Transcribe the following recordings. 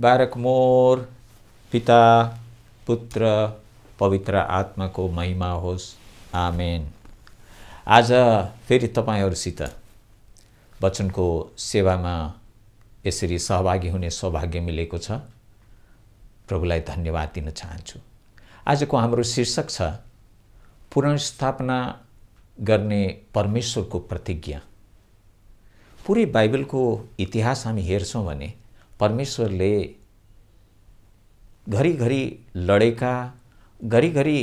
बारक मोर पिता पुत्र पवित्र आत्माको महिमा होस् आमेन आज फेरि तपाईँहरूसित वचनको सेवामा यसरी सहभागी हुने सौभाग्य मिलेको छ प्रभुलाई धन्यवाद दिन चाहन्छु आजको हाम्रो शीर्षक छ पुनर्स्थापना गर्ने परमेश्वरको प्रतिज्ञा पुरै बाइबलको इतिहास हामी हेर्छौँ भने परमेश्वरले घरिघरि लडेका घरिघरि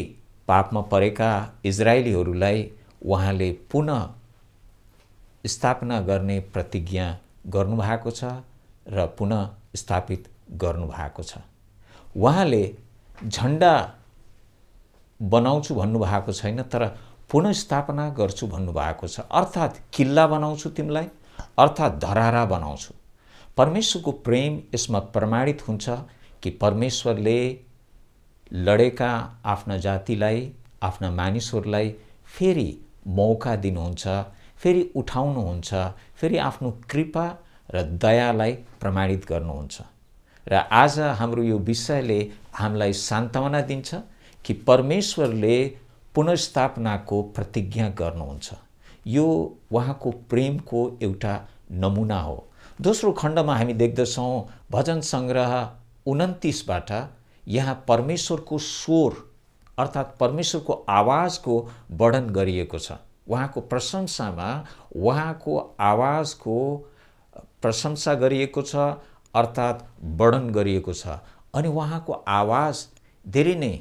पापमा परेका इजरायलीहरूलाई उहाँले पुनः स्थापना गर्ने प्रतिज्ञा गर्नुभएको छ र पुनः स्थापित गर्नुभएको छ उहाँले झन्डा बनाउँछु भन्नुभएको छैन तर पुनः स्थापना गर्छु भन्नुभएको छ अर्थात् किल्ला बनाउँछु तिमीलाई अर्थात् धरारा बनाउँछु परमेश्वरको प्रेम यसमा प्रमाणित हुन्छ कि परमेश्वरले लडेका आफ्ना जातिलाई आफ्ना मानिसहरूलाई फेरि मौका दिनुहुन्छ फेरि उठाउनुहुन्छ फेरि आफ्नो कृपा र दयालाई प्रमाणित गर्नुहुन्छ र आज हाम्रो यो विषयले हामीलाई सान्त्वना दिन्छ कि परमेश्वरले पुनर्स्थापनाको प्रतिज्ञा गर्नुहुन्छ यो उहाँको प्रेमको एउटा नमुना हो दोस्रो खण्डमा हामी देख्दछौँ भजन सङ्ग्रह उन्तिसबाट यहाँ परमेश्वरको स्वर अर्थात् परमेश्वरको आवाजको वर्णन गरिएको छ उहाँको प्रशंसामा उहाँको आवाजको प्रशंसा गरिएको छ अर्थात् वर्णन गरिएको छ अनि उहाँको आवाज धेरै नै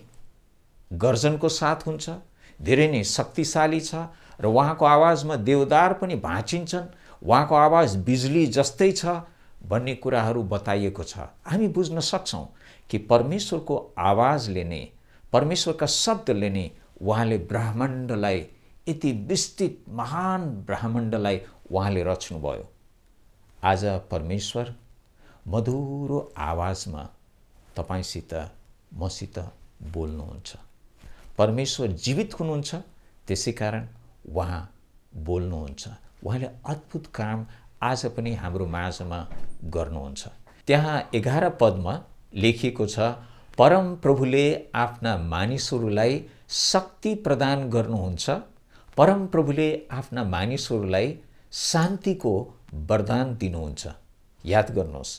गर्जनको साथ हुन्छ धेरै नै शक्तिशाली छ र उहाँको आवाजमा देवदार पनि भाँचिन्छन् उहाँको आवाज बिजुली जस्तै छ भन्ने कुराहरू बताइएको छ हामी बुझ्न सक्छौँ कि परमेश्वरको आवाजले नै परमेश्वरका शब्दले नै उहाँले ब्रह्माण्डलाई यति विस्तृत महान ब्रह्माण्डलाई उहाँले रच्नुभयो आज परमेश्वर मधुरो आवाजमा तपाईँसित मसित बोल्नुहुन्छ परमेश्वर जीवित हुनुहुन्छ त्यसै कारण उहाँ बोल्नुहुन्छ उहाँले अद्भुत काम आज पनि हाम्रो माझमा गर्नुहुन्छ त्यहाँ एघार पदमा लेखिएको छ परम प्रभुले आफ्ना मानिसहरूलाई शक्ति प्रदान गर्नुहुन्छ परम प्रभुले आफ्ना मानिसहरूलाई शान्तिको वरदान दिनुहुन्छ याद गर्नुहोस्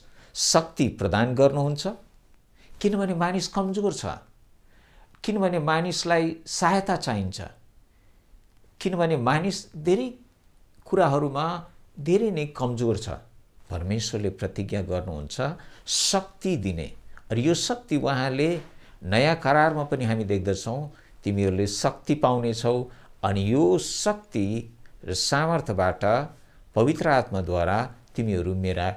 शक्ति प्रदान गर्नुहुन्छ किनभने मानिस कमजोर छ किनभने मानिसलाई सहायता चाहिन्छ किनभने मानिस धेरै कुराहरूमा धेरै नै कमजोर छ परमेश्वरले प्रतिज्ञा गर्नुहुन्छ शक्ति दिने र यो शक्ति उहाँले नयाँ करारमा पनि हामी देख्दछौँ तिमीहरूले शक्ति पाउनेछौ अनि यो शक्ति र सामर्थ्यबाट पवित्र आत्माद्वारा तिमीहरू मेरा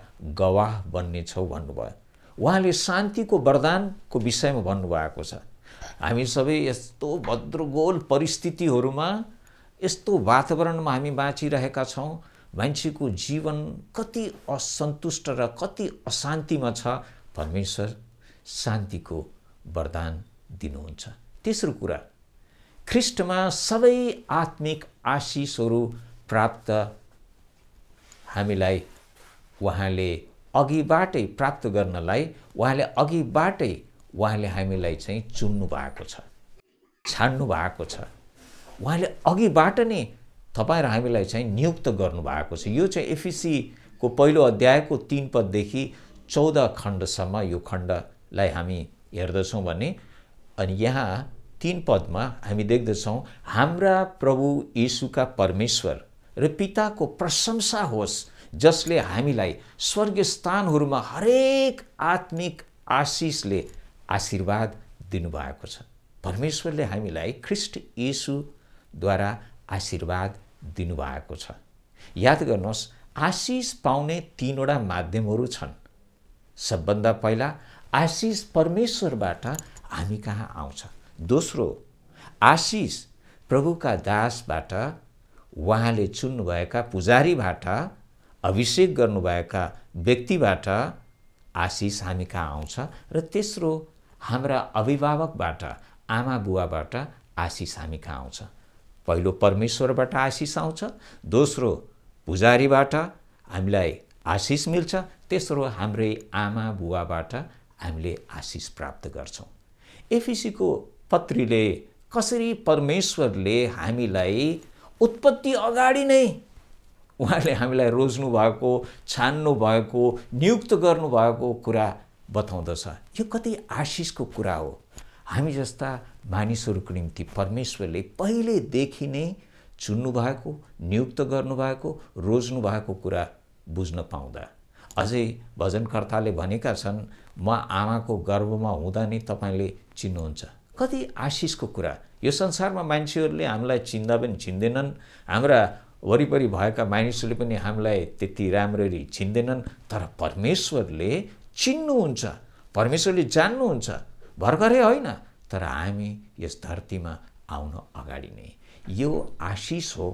गवाह बन्नेछौ भन्नुभयो उहाँले शान्तिको वरदानको विषयमा भन्नुभएको छ हामी सबै यस्तो भद्रगोल परिस्थितिहरूमा यस्तो वातावरणमा हामी बाँचिरहेका छौँ मान्छेको जीवन कति असन्तुष्ट र कति अशान्तिमा छ परमेश्वर शान्तिको वरदान दिनुहुन्छ तेस्रो कुरा ख्रिस्टमा सबै आत्मिक आशिषहरू प्राप्त हामीलाई उहाँले अघिबाटै प्राप्त गर्नलाई उहाँले अघिबाटै उहाँले हामीलाई चाहिँ चुन्नु भएको छ छान्नु भएको छ उहाँले अघिबाट नै तपाईँ र हामीलाई चाहिँ नियुक्त गर्नुभएको छ यो चाहिँ एफिसीको पहिलो अध्यायको तिन पददेखि चौध खण्डसम्म यो खण्डलाई हामी हेर्दछौँ भने अनि यहाँ तिन पदमा हामी देख्दछौँ हाम्रा प्रभु यीशुका परमेश्वर र पिताको प्रशंसा होस् जसले हामीलाई स्वर्गीय स्थानहरूमा हरेक आत्मिक आशिषले आशीर्वाद दिनुभएको छ परमेश्वरले हामीलाई ख्रिस्ट यीशु द्वारा आशीर्वाद दिनुभएको छ याद गर्नुहोस् आशिष पाउने तिनवटा माध्यमहरू छन् सबभन्दा पहिला आशिष परमेश्वरबाट हामी कहाँ आउँछ दोस्रो आशिष प्रभुका दासबाट उहाँले चुन्नुभएका पुजारीबाट अभिषेक गर्नुभएका व्यक्तिबाट आशिष हामी कहाँ आउँछ र तेस्रो हाम्रा अभिभावकबाट आमा बुवाबाट आशिष हामी कहाँ आउँछ पहिलो परमेश्वरबाट आशिष आउँछ दोस्रो पुजारीबाट हामीलाई आशिष मिल्छ तेस्रो हाम्रै आमा बुवाबाट हामीले आशिष प्राप्त गर्छौँ एफिसीको पत्रीले कसरी परमेश्वरले हामीलाई उत्पत्ति अगाडि नै उहाँले हामीलाई रोज्नु भएको छान्नु भएको नियुक्त गर्नुभएको कुरा बताउँदछ यो कति आशिषको कुरा हो हामी जस्ता मानिसहरूको निम्ति परमेश्वरले पहिलेदेखि नै चुन्नु भएको नियुक्त गर्नुभएको रोज्नु भएको कुरा बुझ्न पाउँदा अझै भजनकर्ताले भनेका छन् म आमाको गर्वमा हुँदा नै तपाईँले चिन्नुहुन्छ कति आशिषको कुरा यो संसारमा मान्छेहरूले हामीलाई चिन्दा पनि चिन्दैनन् हाम्रा वरिपरि भएका मानिसहरूले पनि हामीलाई त्यति राम्ररी चिन्दैनन् तर परमेश्वरले चिन्नुहुन्छ परमेश्वरले जान्नुहुन्छ भर्खरै होइन तर हामी यस धरतीमा आउन अगाडि नै यो आशिष हो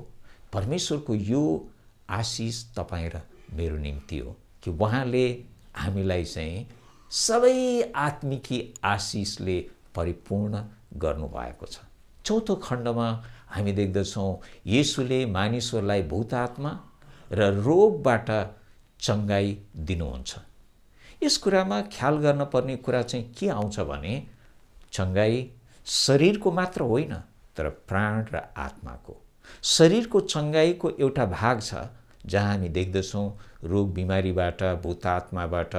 परमेश्वरको यो आशिष तपाईँ र मेरो निम्ति हो कि उहाँले हामीलाई चाहिँ सबै आत्मिकी आशिषले परिपूर्ण गर्नुभएको छ चौथो खण्डमा हामी देख्दछौँ यसुले मानिसहरूलाई भूतात्मा र रोगबाट चङ्गाई दिनुहुन्छ यस कुरामा ख्याल गर्न कुरा चाहिँ के आउँछ भने चङ्गाई शरीरको मात्र होइन तर प्राण र आत्माको शरीरको चङ्गाईको एउटा भाग छ जहाँ हामी देख्दछौँ रोग बिमारीबाट भूत आत्माबाट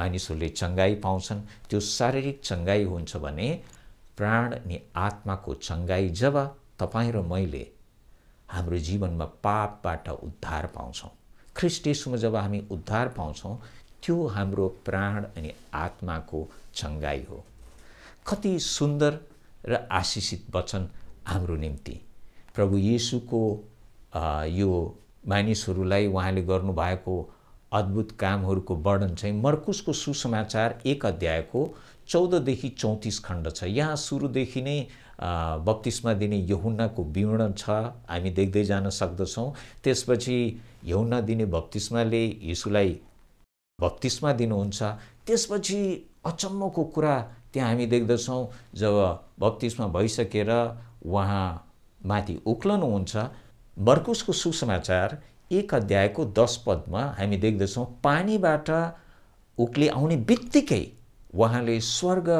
मानिसहरूले चङ्गाई पाउँछन् त्यो शारीरिक चङ्गाई हुन्छ भने प्राण अनि आत्माको चङ्गाई जब तपाईँ र मैले हाम्रो जीवनमा पापबाट उद्धार पाउँछौँ ख्रिस्टेसमा जब हामी उद्धार पाउँछौँ त्यो हाम्रो प्राण अनि आत्माको छङ्गाई हो कति सुन्दर र आशिषित वचन हाम्रो निम्ति प्रभु येसुको यो मानिसहरूलाई उहाँले गर्नुभएको अद्भुत कामहरूको वर्णन चाहिँ मर्कुसको सुसमाचार एक अध्यायको चौधदेखि चौतिस खण्ड छ यहाँ सुरुदेखि नै बत्तिसमा दिने यहुन्नाको विवरण छ हामी देख्दै जान सक्दछौँ त्यसपछि यहुन्ना दिने बत्तिसमाले यीशुलाई बत्तिसमा दिनुहुन्छ त्यसपछि अचम्मको कुरा त्यहाँ हामी देख्दछौँ जब बत्तिसमा भइसकेर उहाँ माथि उक्लनुहुन्छ बर्कुसको सुसमाचार एक अध्यायको दस पदमा हामी देख्दछौँ पानीबाट उक्ले आउने बित्तिकै उहाँले स्वर्ग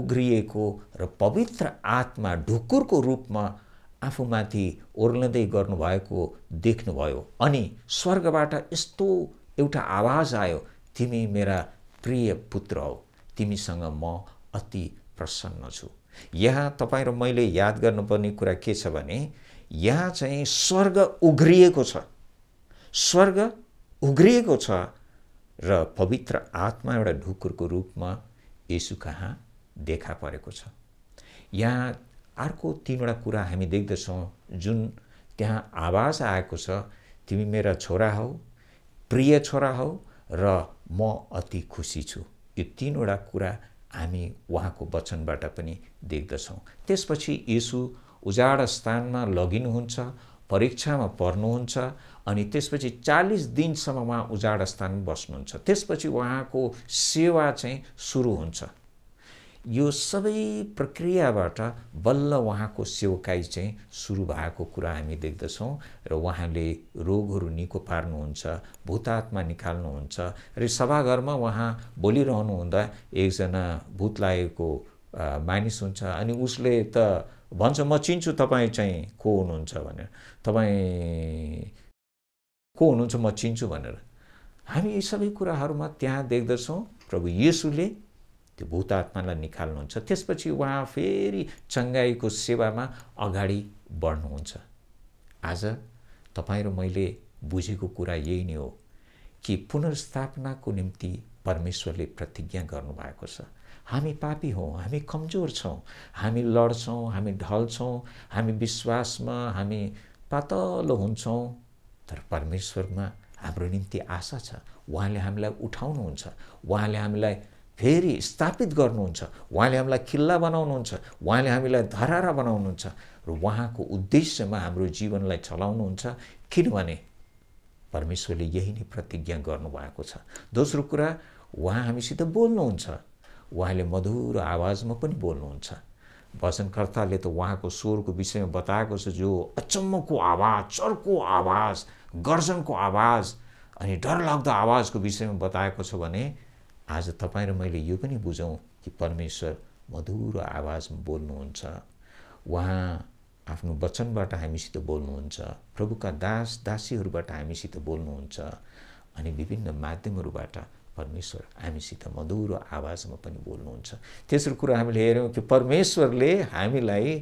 उग्रिएको र पवित्र आत्मा ढुकुरको रूपमा आफूमाथि ओर्लदै गर्नुभएको देख्नुभयो अनि स्वर्गबाट यस्तो एउटा आवाज आयो तिमी मेरा प्रिय पुत्र हौ तिमीसँग म अति प्रसन्न छु यहाँ तपाईँ र मैले याद गर्नुपर्ने कुरा के छ भने यहाँ चाहिँ स्वर्ग उघ्रिएको छ स्वर्ग उघ्रिएको छ र पवित्र आत्मा एउटा ढुकुरको रूपमा यसु कहाँ देखा परेको छ यहाँ अर्को तिनवटा कुरा हामी देख्दछौँ जुन त्यहाँ आवाज आएको छ तिमी मेरा छोरा हौ प्रिय छोरा हो र म अति खुसी छु यो तिनवटा कुरा हामी उहाँको वचनबाट पनि देख्दछौँ त्यसपछि यसु उजाड स्थानमा लगिनुहुन्छ परीक्षामा पर्नुहुन्छ अनि त्यसपछि चालिस दिनसम्म उहाँ उजाड स्थानमा बस्नुहुन्छ त्यसपछि उहाँको सेवा चाहिँ सुरु हुन्छ यो सबै प्रक्रियाबाट बल्ल उहाँको सेवकाई चाहिँ सुरु भएको कुरा हामी देख्दछौँ र उहाँले रोगहरू निको पार्नुहुन्छ भूतात्मा निकाल्नुहुन्छ र सभाघरमा उहाँ हुँदा एकजना भूत लागेको मानिस हुन्छ अनि उसले त भन्छ म चिन्छु तपाईँ चाहिँ को हुनुहुन्छ भनेर तपाईँ को हुनुहुन्छ म चिन्छु भनेर हामी यी सबै कुराहरूमा त्यहाँ देख्दछौँ प्रभु येसुले त्यो भूत आत्मालाई निकाल्नुहुन्छ त्यसपछि उहाँ फेरि चङ्गाईको सेवामा अगाडि बढ्नुहुन्छ आज तपाईँ र मैले बुझेको कुरा यही नै हो कि पुनर्स्थापनाको निम्ति परमेश्वरले प्रतिज्ञा गर्नुभएको छ हामी पापी हौँ हामी कमजोर छौँ हामी लड्छौँ हामी ढल्छौँ हामी विश्वासमा हामी पातलो हुन्छौँ तर परमेश्वरमा हाम्रो निम्ति आशा छ उहाँले हामीलाई उठाउनुहुन्छ उहाँले हामीलाई फेरि स्थापित गर्नुहुन्छ उहाँले हामीलाई किल्ला बनाउनुहुन्छ उहाँले हामीलाई धरारा बनाउनुहुन्छ र उहाँको उद्देश्यमा हाम्रो जीवनलाई चलाउनुहुन्छ किनभने परमेश्वरले यही नै प्रतिज्ञा गर्नुभएको छ दोस्रो कुरा उहाँ हामीसित बोल्नुहुन्छ उहाँले मधुर आवाजमा पनि बोल्नुहुन्छ वचनकर्ताले त उहाँको स्वरको विषयमा बताएको छ जो अचम्मको आवाज चर्को आवाज गर्जनको आवाज अनि डरलाग्दो आवाजको विषयमा बताएको छ भने आज तपाईँ र मैले यो पनि बुझौँ कि परमेश्वर मधुर आवाजमा बोल्नुहुन्छ उहाँ आफ्नो वचनबाट हामीसित बोल्नुहुन्छ प्रभुका दास दासीहरूबाट हामीसित बोल्नुहुन्छ अनि विभिन्न माध्यमहरूबाट परमेश्वर हामीसित मधुरो आवाजमा पनि बोल्नुहुन्छ तेस्रो कुरो हामीले हेऱ्यौँ कि परमेश्वरले हामीलाई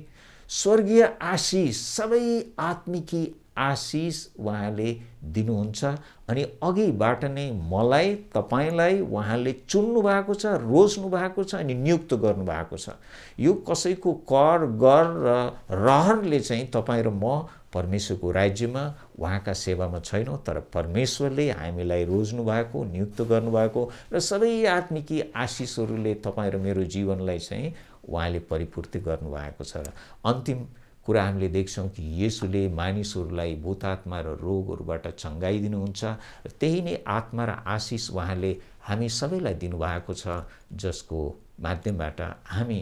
स्वर्गीय आशिष सबै आत्मिकी आशिष उहाँले दिनुहुन्छ अनि अघिबाट नै मलाई तपाईँलाई उहाँले चुन्नु भएको छ रोज्नु भएको छ अनि नियुक्त गर्नुभएको छ यो कसैको कर गर र रहरले चाहिँ तपाईँ र म परमेश्वरको राज्यमा उहाँका सेवामा छैनौँ तर परमेश्वरले हामीलाई रोज्नु भएको नियुक्त गर्नुभएको र सबै आत्मिकी आशिषहरूले तपाईँ र मेरो जीवनलाई चाहिँ उहाँले परिपूर्ति गर्नुभएको छ र अन्तिम कुरा हामीले देख्छौँ कि येसुले मानिसहरूलाई भूतात्मा र रोगहरूबाट छङ्गाइदिनुहुन्छ र त्यही नै आत्मा र आशिष उहाँले हामी सबैलाई दिनुभएको छ जसको माध्यमबाट हामी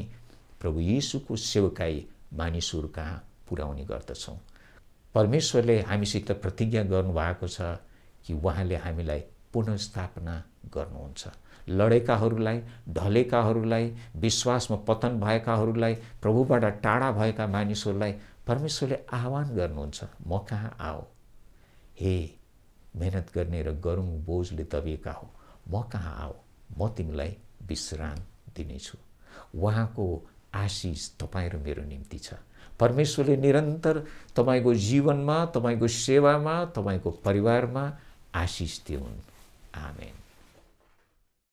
प्रभु यीशुको सेवकाई मानिसहरू कहाँ पुर्याउने गर्दछौँ परमेश्वरले हामीसित प्रतिज्ञा गर्नुभएको छ कि उहाँले हामीलाई पुनस्थापना गर्नुहुन्छ लडेकाहरूलाई ढलेकाहरूलाई विश्वासमा पतन भएकाहरूलाई प्रभुबाट टाढा भएका मानिसहरूलाई परमेश्वरले आह्वान गर्नुहुन्छ म कहाँ आओ हे मेहनत गर्ने र गरौँ बोझले दबिएका हो म कहाँ आओ म तिमीलाई विश्राम दिनेछु उहाँको आशिष तपाईँ र मेरो निम्ति छ परमेश्वरले निरन्तर तपाईँको जीवनमा तपाईँको सेवामा तपाईँको परिवारमा आशिष दिउन् आमेन